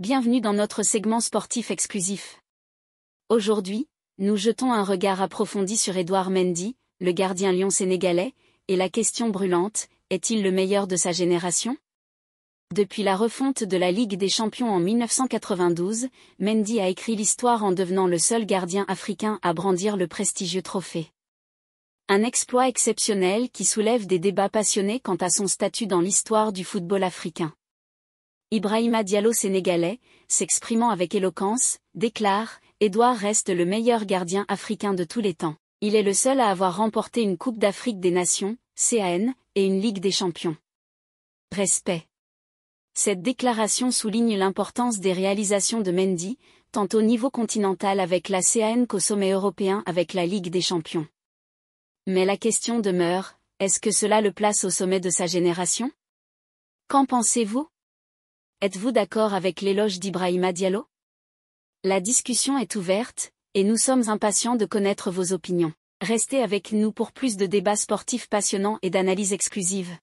Bienvenue dans notre segment sportif exclusif. Aujourd'hui, nous jetons un regard approfondi sur Edouard Mendy, le gardien lion sénégalais, et la question brûlante, est-il le meilleur de sa génération Depuis la refonte de la Ligue des Champions en 1992, Mendy a écrit l'histoire en devenant le seul gardien africain à brandir le prestigieux trophée. Un exploit exceptionnel qui soulève des débats passionnés quant à son statut dans l'histoire du football africain. Ibrahima Diallo sénégalais, s'exprimant avec éloquence, déclare « Edouard reste le meilleur gardien africain de tous les temps. Il est le seul à avoir remporté une Coupe d'Afrique des Nations, CAN, et une Ligue des Champions. Respect. » Cette déclaration souligne l'importance des réalisations de Mendy, tant au niveau continental avec la CAN qu'au sommet européen avec la Ligue des Champions. Mais la question demeure, est-ce que cela le place au sommet de sa génération Qu'en pensez-vous Êtes-vous d'accord avec l'éloge d'Ibrahima Diallo La discussion est ouverte, et nous sommes impatients de connaître vos opinions. Restez avec nous pour plus de débats sportifs passionnants et d'analyses exclusives.